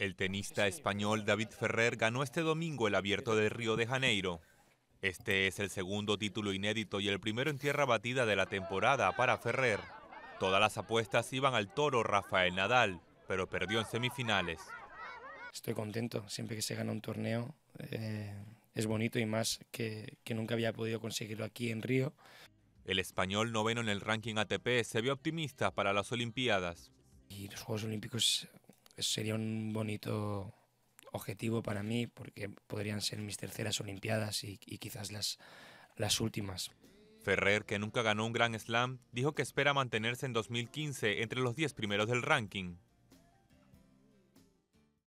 El tenista español David Ferrer ganó este domingo el abierto de Río de Janeiro. Este es el segundo título inédito y el primero en tierra batida de la temporada para Ferrer. Todas las apuestas iban al toro Rafael Nadal, pero perdió en semifinales. Estoy contento, siempre que se gana un torneo eh, es bonito y más que, que nunca había podido conseguirlo aquí en Río. El español noveno en el ranking ATP se vio optimista para las Olimpiadas. Y los Juegos Olímpicos sería un bonito objetivo para mí porque podrían ser mis terceras Olimpiadas y, quizás las, las últimas. Ferrer, que nunca ganó un Grand Slam, dijo que espera mantenerse en 2015 entre los 10 primeros del ranking.